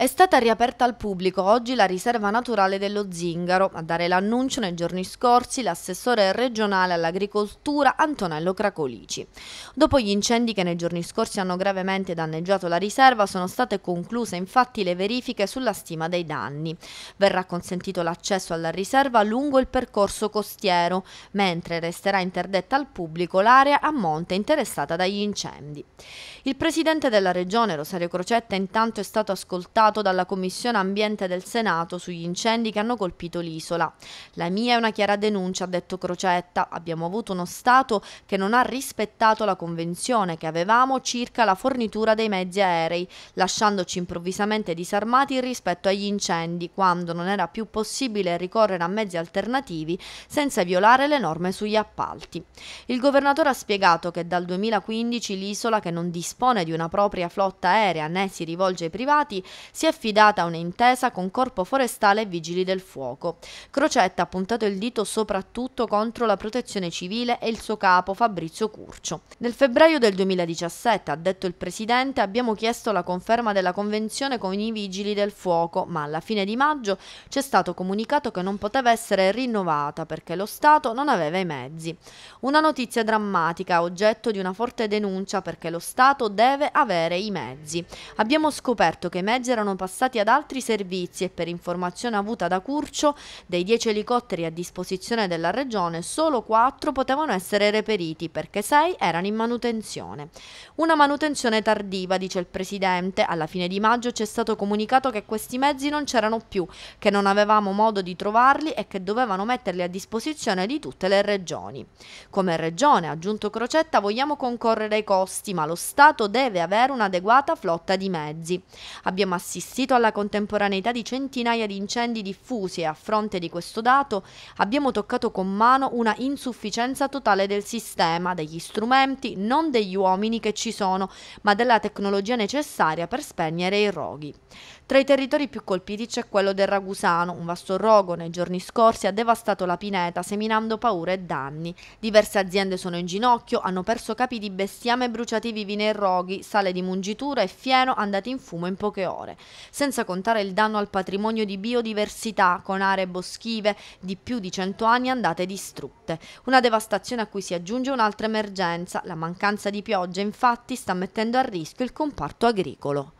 È stata riaperta al pubblico oggi la riserva naturale dello Zingaro. A dare l'annuncio nei giorni scorsi l'assessore regionale all'agricoltura Antonello Cracolici. Dopo gli incendi che nei giorni scorsi hanno gravemente danneggiato la riserva sono state concluse infatti le verifiche sulla stima dei danni. Verrà consentito l'accesso alla riserva lungo il percorso costiero, mentre resterà interdetta al pubblico l'area a monte interessata dagli incendi. Il presidente della regione Rosario Crocetta intanto è stato ascoltato approvato dalla Commissione Ambiente del Senato sugli incendi che hanno colpito l'isola. La mia è una chiara denuncia, ha detto Crocetta. Abbiamo avuto uno Stato che non ha rispettato la convenzione che avevamo circa la fornitura dei mezzi aerei, lasciandoci improvvisamente disarmati rispetto agli incendi, quando non era più possibile ricorrere a mezzi alternativi senza violare le norme sugli appalti. Il governatore ha spiegato che dal 2015 l'isola, che non dispone di una propria flotta aerea né si rivolge ai privati, si è affidata a un'intesa con Corpo Forestale e Vigili del Fuoco. Crocetta ha puntato il dito soprattutto contro la protezione civile e il suo capo Fabrizio Curcio. Nel febbraio del 2017, ha detto il Presidente, abbiamo chiesto la conferma della convenzione con i Vigili del Fuoco, ma alla fine di maggio c'è stato comunicato che non poteva essere rinnovata perché lo Stato non aveva i mezzi. Una notizia drammatica, oggetto di una forte denuncia perché lo Stato deve avere i mezzi. Abbiamo scoperto che i mezzi erano saranno passati ad altri servizi e per informazione avuta da Curcio, dei dieci elicotteri a disposizione della Regione, solo quattro potevano essere reperiti perché sei erano in manutenzione. Una manutenzione tardiva, dice il Presidente. Alla fine di maggio ci è stato comunicato che questi mezzi non c'erano più, che non avevamo modo di trovarli e che dovevano metterli a disposizione di tutte le regioni. Come Regione, aggiunto Crocetta, vogliamo concorrere ai costi, ma lo Stato deve avere un'adeguata flotta di mezzi. Abbiamo assistito assistito alla contemporaneità di centinaia di incendi diffusi e a fronte di questo dato abbiamo toccato con mano una insufficienza totale del sistema, degli strumenti, non degli uomini che ci sono, ma della tecnologia necessaria per spegnere i roghi. Tra i territori più colpiti c'è quello del Ragusano, un vasto rogo nei giorni scorsi ha devastato la pineta seminando paure e danni. Diverse aziende sono in ginocchio, hanno perso capi di bestiame bruciati vivi nei roghi, sale di mungitura e fieno andati in fumo in poche ore senza contare il danno al patrimonio di biodiversità con aree boschive di più di 100 anni andate distrutte. Una devastazione a cui si aggiunge un'altra emergenza, la mancanza di piogge infatti sta mettendo a rischio il comparto agricolo.